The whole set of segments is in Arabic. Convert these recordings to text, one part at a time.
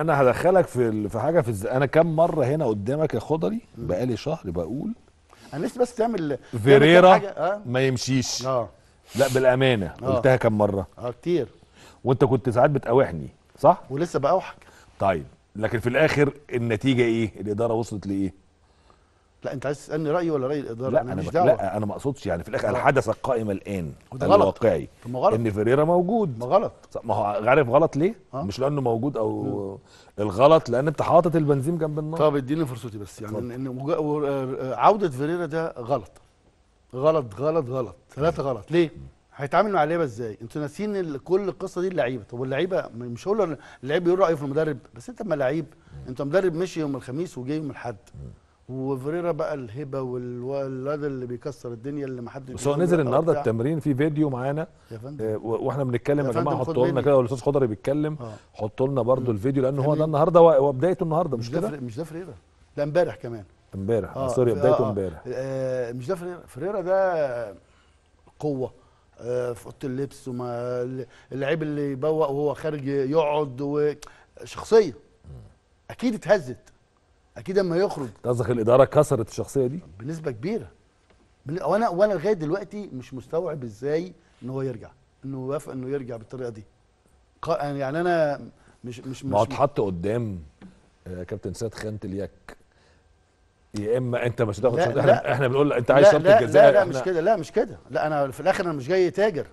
انا هدخلك في في حاجه في انا كم مره هنا قدامك يا خضري بقالي شهر بقول انا لسه بس تعمل فيريرا أه؟ ما يمشيش اه لا بالامانه أوه. قلتها كم مره اه كتير وانت كنت ساعات بتقاوحني صح ولسه بقاوحك طيب لكن في الاخر النتيجه ايه الاداره وصلت لايه لا انت عايز تسالني رايي ولا راي الاداره لا انا, مش دعوه لا انا ما اقصدش يعني في الاخر الحدث القائم الان الواقعي غلط. ان فيريرا موجود ما غلط ما هو عارف غلط ليه؟ مش لانه موجود او م. الغلط لان انت حاطط البنزين جنب النار طب اديني فرصتي بس يعني ان, إن آه، آه، عوده فيريرا ده غلط غلط غلط غلط ثلاثه غلط ليه؟ هيتعامل مع اللعيبه ازاي؟ انتوا ناسيين كل القصه دي اللعيبه، طب واللعيبه مش هقول اللعيب يقول رايه في المدرب، بس انت اما لعيب انت مدرب مشي يوم الخميس وجاي يوم الاحد وفريرا بقى الهبه والواد اللي بيكسر الدنيا اللي محدش بس هو نزل النهارده التمرين في فيديو معانا آه واحنا بنتكلم يا جماعه حطوا لنا كده والاستاذ خضري بيتكلم آه. حطوا لنا برده الفيديو لان هو ده النهارده وبدايته النهارده مش كده مش ده فريرا ده امبارح كمان امبارح آه, آه، سوري بدايته آه، امبارح آه آه مش ده فريرا فريرا ده قوه آه في اوضه اللبس وما اللعيب اللي يبوق وهو خارج يقعد وشخصيه اكيد اتهزت اكيد اما يخرج قصدك الاداره كسرت الشخصيه دي بنسبه كبيره وانا وانا لغايه دلوقتي مش مستوعب ازاي ان هو يرجع انه وافق انه يرجع بالطريقه دي يعني انا مش مش ما هو اتحط قدام آه، كابتن سيد خانه اليك يا اما انت مش هتاخد شرط احنا, احنا بنقول انت عايز شرط الجزاء لا لا لا مش كده لا مش كده لا انا في الاخر انا مش جاي تاجر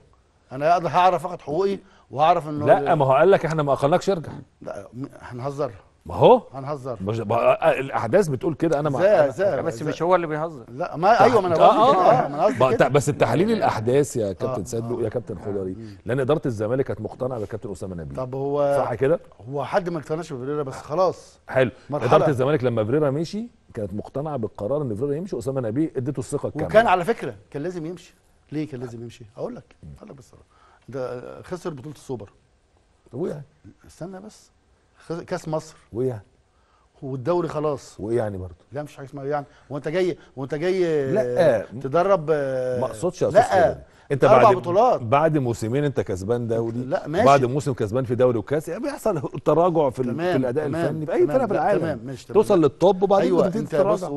انا هعرف اخد حقوقي وهعرف انه لا ما هو قال لك احنا ما اقلناكش ارجع لا هنهزر ما هو هنهزر مش... آه، الاحداث بتقول كده انا مع زي بس مش هو اللي بيهزر لا ما ايوه ما انا آه آه كده آه. بس بتحليل يعني الاحداث يا كابتن آه صدق آه. يا كابتن خضري لان اداره الزمالك كانت مقتنعه بالكابتن اسامه نبيل طب هو صح كده هو حد ما اقتنعش بفريرا بس خلاص حلو اداره الزمالك لما فريرا مشي كانت مقتنعه بالقرار ان فريرا يمشي اسامه نبيل اديته الثقه الكامله وكان على فكره كان لازم يمشي ليه كان لازم يمشي اقول لك اقول لك بالصراحه ده خسر بطوله السوبر طب وقع استنى بس كاس مصر وايه يعني؟ والدوري خلاص وايه يعني برضه لا مش حاجه اسمها يعني وانت جاي وانت جاي لا آه، تدرب ما آه، اقصدش يا لا آه، انت بعد بطولات بعد موسمين انت كسبان دوري لا ماشي بعد موسم كسبان في دوري وكاس يعني بيحصل تراجع في, تمام في الاداء تمام الفني اي فرقه في العالم تمام ماشي تمام توصل للتوب وبعدين أيوة انت تتراجع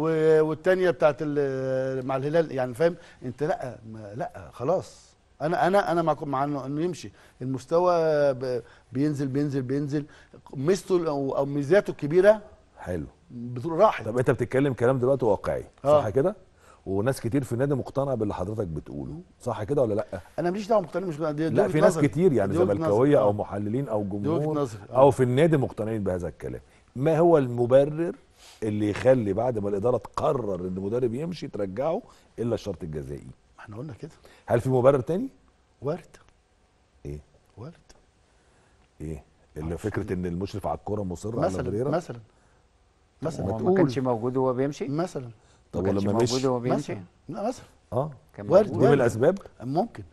والثانيه بتاعت مع الهلال يعني فاهم انت لا لا خلاص انا انا انا معكم مع انه انه يمشي المستوى بينزل بينزل بينزل ميزته او ميزاته الكبيره حلو بتقول راحت طب انت بتتكلم كلام دلوقتي واقعي آه. صح كده وناس كتير في النادي مقتنعه باللي حضرتك بتقوله صح كده ولا لا انا ماليش دعوه مقتنع مش دي لا في ناس نظر. كتير يعني زملكاويه او آه. محللين او جمهور آه. او في النادي مقتنعين بهذا الكلام ما هو المبرر اللي يخلي بعد ما الاداره تقرر ان المدرب يمشي ترجعه الا الشرط الجزائي احنا قلنا كده هل في مبرر تاني؟ وارد ايه؟ وارد ايه؟ اللي فكره ان المشرف على الكوره مصر على بريرة مثلا مثلا ما, ما كانش موجود وهو بيمشي مثلا طب ما مش موجود وهو بيمشي مثلا, مثلا. اه وارد دي من الاسباب ممكن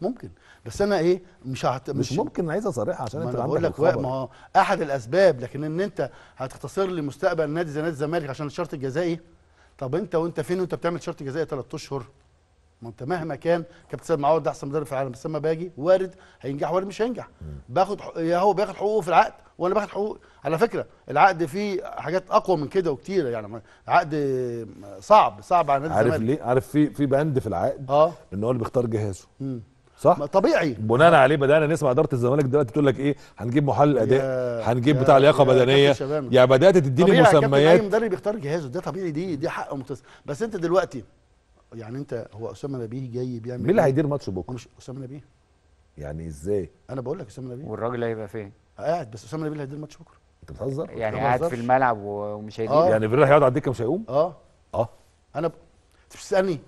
ممكن بس انا ايه مش هت... مش, مش ممكن عايز اصرحها عشان انت بقول لك ما هو احد الاسباب لكن ان انت هتختصر لي مستقبل نادي زي نادي الزمالك عشان الشرط الجزائي طب انت وانت فين وانت بتعمل شرط جزائي ثلاث اشهر ما انت مهما كان كابتن سيد معوض ده احسن مدرب في العالم بس لما باجي وارد هينجح وارد مش هينجح باخد يا هو بياخد حقوقه في العقد وانا باخد حقوق على فكره العقد فيه حاجات اقوى من كده وكتيره يعني عقد صعب صعب على نادي عارف ليه عارف في في بند في العقد اه ان هو اللي بيختار جهازه مم. صح طبيعي بناء عليه بدانا نسمع اداره الزمالك دلوقتي تقول لك ايه هنجيب محلل اداء هنجيب بتاع لياقه بدنيه يا بدات تديني مسميات طبيعي يا كابتن اي مدرب بيختار جهازه ده طبيعي دي دي حق ممتاز بس انت دلوقتي يعني انت هو اسامه نبيه جاي بيعمل مين اللي إيه؟ هيدير ماتش بكره؟ مش اسامه نبيه يعني ازاي؟ انا بقول لك اسامه نبيه والراجل هيبقى فين؟ قاعد بس اسامه نبيه اللي هيدير ماتش بكره انت بتهزر؟ يعني قاعد في الملعب ومش هيدير آه. يعني فيرا هيقعد على الدكه مش هيقوم؟ اه اه انا ب... انت بتسالني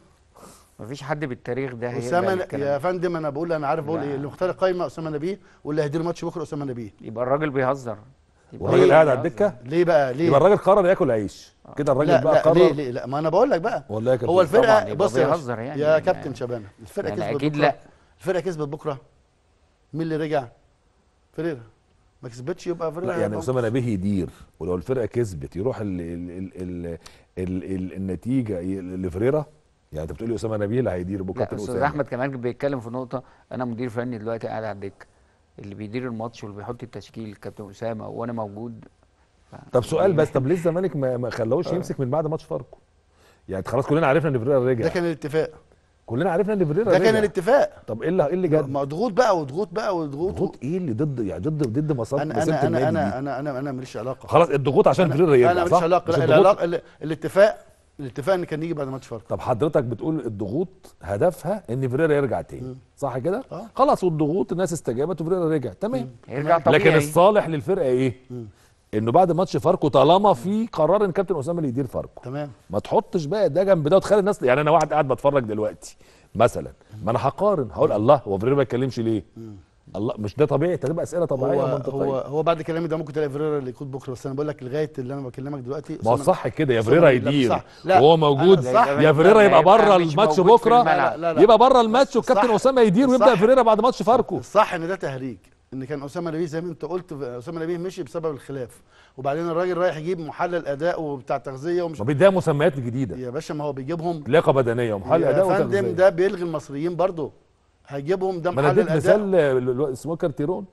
مفيش حد بالتاريخ ده اسامه يا فندم انا بقول انا عارف بقول ايه اللي مختار القايمه اسامه نبيه واللي هيدير ماتش بكره اسامه نبيه يبقى الراجل بيهزر والراجل إيه؟ قاعد على الدكه ليه بقى ليه يبقى الراجل قرر ياكل عيش آه. كده الراجل بقى لا قرر ليه ليه لا ما انا بقول لك بقى والله يا كابتن هو الفرقه بص يا, يعني يا كابتن شبانه الفرقه يعني كسبت اكيد لا الفرقه كسبت بكره مين اللي رجع فريرا ما كسبتش يبقى فريرا لا يعني اسامه نبيه يدير ولو الفرقه كسبت يروح ال ال ال ال ال النتيجه لفريرا يعني انت بتقول لي اسامه نبيه اللي هيدير بكره لا استاذ احمد كمان بيتكلم في نقطه انا مدير فني دلوقتي قاعد على الدكه اللي بيدير الماتش واللي بيحط التشكيل كابتن اسامه وانا موجود ف... طب سؤال بس طب ليه الزمالك ما خلوش آه. يمسك من بعد ماتش فاركو يعني خلاص كلنا عرفنا ان فيريرا رجع ده كان الاتفاق كلنا عرفنا ان فيريرا ده كان الاتفاق طب ايه اللي ايه اللي جد مضغوط بقى وضغوط بقى وضغوط ضغوط ايه اللي ضد يعني ضد ضد مصالح أنا, أنا, أنا, انا انا انا ماليش علاقه خلاص الضغوط عشان فيريرا يرجع انا ماليش علاقه لا الاتفاق الاتفاق ان كان يجي بعد ماتش فاركو طب حضرتك بتقول الضغوط هدفها ان فيريرا يرجع تاني صح كده آه. خلاص والضغوط الناس استجابت وفيريرا رجع تمام يرجع طبيعي لكن الصالح للفرقه ايه مم. انه بعد ماتش فاركو طالما في قرار ان كابتن اسامه اللي يدير فاركو تمام ما تحطش بقى ده جنب ده وتخلي الناس يعني انا واحد قاعد بتفرج دلوقتي مثلا ما انا هقارن هقول الله هو فيريرا ما يتكلمش ليه مم. الله مش ده طبيعي تبقى اسئله طبيعيه هو ومنطقيه هو هو بعد كلامي ده ممكن تلاقي فريرا اللي يقود بكره بس انا بقول لك لغايه اللي انا بكلمك دلوقتي ما هو صح كده يا فريرا يدير وهو موجود يا فريرا يبقى بره الماتش بكره يبقى بره الماتش والكابتن اسامه يدير ويبدا فريرا بعد ماتش فاركو صح ان ده تهريج ان كان اسامه نبيه زي ما انت قلت اسامه نبيه مشي بسبب الخلاف وبعدين الراجل رايح يجيب محلل اداء وبتاع تغذيه ومش طب مسميات جديده يا باشا ما هو بيجيبهم لياقه بدنيه ومحلل اداء وتغذيه يا فندم ده بيلغي المصريين برضه هيجيبهم ده محل الاداء مثال سموكر تيرون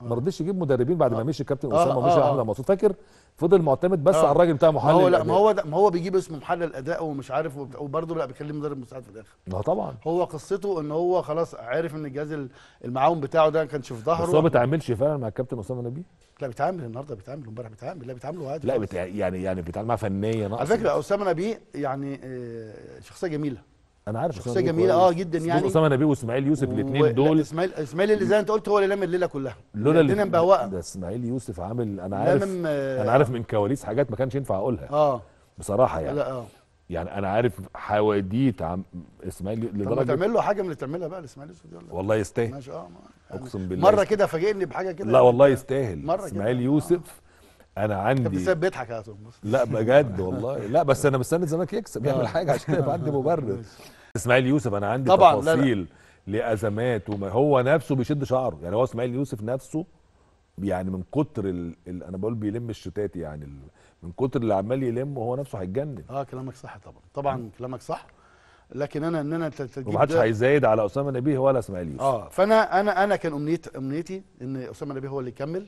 آه. ما رضيش يجيب مدربين بعد آه. ما مشي كابتن آه، اسامه آه ومشي آه احمد مصطفى فاكر فضل معتمد بس آه. على الراجل بتاع محلل ما هو لا ما هو ما هو بيجيب اسمه محلل الاداء ومش عارف وبرده لا بيكلم مدرب مساعد في الاخر ما طبعا هو قصته ان هو خلاص عارف ان الجهاز المعاون بتاعه ده ما كانش في ظهره بس هو ما بيتعاملش فعلا مع الكابتن اسامه نبي لا بيتعامل النهارده بيتعامل امبارح بيتعامل لا بيتعاملوا عادي لا بتع... يعني يعني بيتعامل معاه فنيا على فكره اسامه نبي يعني آه، شخصيه جميله انا عارف شخصيه جميله اه جدا يعني اسامه نبيه واسماعيل يوسف الاثنين دول اسماعيل اسماعيل اللي زي انت قلت هو اللي لم الليله كلها لولا الدنيا مبهوقه ده اسماعيل يوسف عامل انا عارف انا عارف من كواليس حاجات ما كانش ينفع اقولها اه بصراحه يعني لا اه يعني انا عارف حواديت عم اسماعيل لدرجه طب تعمل له حاجه من اللي تعملها بقى لاسماعيل يوسف دي ولا والله يستاهل ماشي اه اقسم آه. بالله مره كده فاجئني بحاجه كده لا يعني. والله يستاهل اسماعيل آه. يوسف انا عندي انت بتسيب بيضحك يا توماس لا بجد والله لا بس انا مستني الزمالك يكسب يعمل آه. حاجه عشان يبقى عندي مبرر اسماعيل يوسف انا عندي طبعًا تفاصيل لا لا. لازمات وما هو نفسه بيشد شعره يعني هو اسماعيل يوسف نفسه يعني من كتر ال... ال... انا بقول بيلم الشتات يعني ال... من كتر اللي عمال يلم هو نفسه هيتجنن اه كلامك صح طبعا طبعا م. كلامك صح لكن انا ان انا تجيب ومحدش هيزايد على اسامه نبيه ولا اسماعيل يوسف اه فانا انا انا كان امنيتي امنيتي ان اسامه نبيه هو اللي يكمل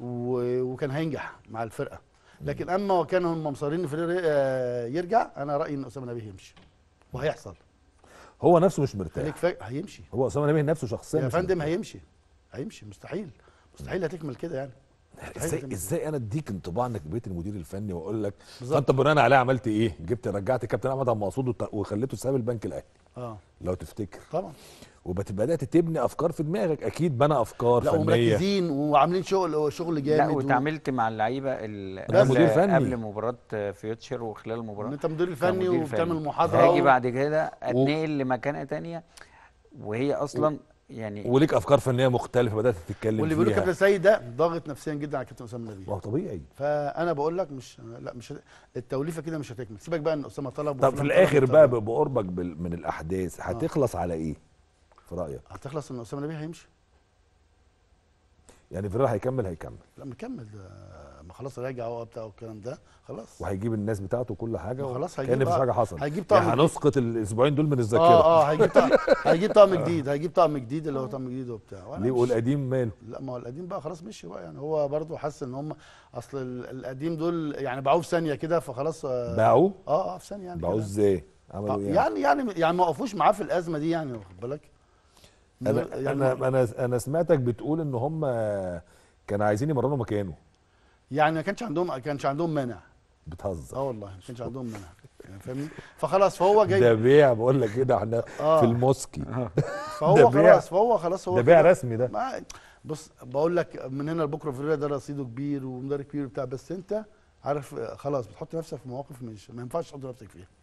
وكان هينجح مع الفرقه لكن اما وكان مصرين آه، يرجع انا رايي ان اسامه نبيه يمشي وهيحصل هو نفسه مش مرتاح هيمشي هو اسامه نبيه نفسه شخصيا يا فندم هيمشي هيمشي مستحيل مستحيل هتكمل كده يعني ازاي ازاي انا اديك انطباع انك بقيت المدير الفني واقول لك فانت بناء عليه عملت ايه؟ جبت رجعت كابتن احمد عبد المقصود وخليته ساب البنك الاهلي اه لو تفتكر طبعا وبدات تبني افكار في دماغك اكيد بنى افكار لا ومركزين وعاملين شغل شغل جامد لا وتعاملت و... مع اللعيبه مدير آه، فني قبل مباراه فيوتشر وخلال المباراه انت مدير فني وبتعمل محاضره هاجي بعد كده اتنقل و... لمكانه ثانيه وهي اصلا و... يعني وليك افكار فنيه مختلفه بدات تتكلم واللي بيقولوا كابتن سيد ده ضاغط نفسيا جدا على كابتن اسامه نبيل هو طبيعي فانا بقول لك مش لا مش التوليفه كده مش هتكمل سيبك بقى ان اسامه طلب طب في الاخر بقى بقربك من الاحداث هتخلص على ايه؟ في رايك هتخلص ان اسامه نبيه هيمشي يعني فيريرا هيكمل هيكمل لا مكمل ده ما خلاص راجع هو بتاع والكلام ده خلاص وهيجيب الناس بتاعته كل حاجه خلاص هيجيب كان مفيش حاجه حصلت هيجيب طعم يعني هنسقط الاسبوعين دول من آه، الذاكره اه اه هيجيب طعم هيجيب طعم جديد هيجيب طعم جديد اللي هو طعم جديد وبتاع ليه والقديم ماله؟ لا ما هو القديم بقى خلاص مشي بقى يعني هو برضه حس ان هم اصل القديم دول يعني باعوه في ثانيه كده فخلاص آه، باعوه؟ اه اه في ثانيه يعني باعوه ازاي؟ عملوا آه، إيه يعني يعني يعني ما وقفوش معاه في الازمه دي يعني واخد بالك؟ انا يعني انا انا سمعتك بتقول ان هم كانوا عايزين يمرنوا مكانه يعني ما كانش عندهم ما كانش عندهم مانع بتهزر اه والله ما كانش عندهم مانع يعني فاهمني فخلاص فهو جاي ده بيع بقول لك كده إيه احنا آه. في الموسكي آه. فهو خلاص فهو خلاص هو ده بيع رسمي ده بص بقول لك من هنا لبكره في ده رصيده كبير ومدرب كبير وبتاع بس انت عارف خلاص بتحط نفسك في مواقف مش ما ينفعش تحط نفسك فيها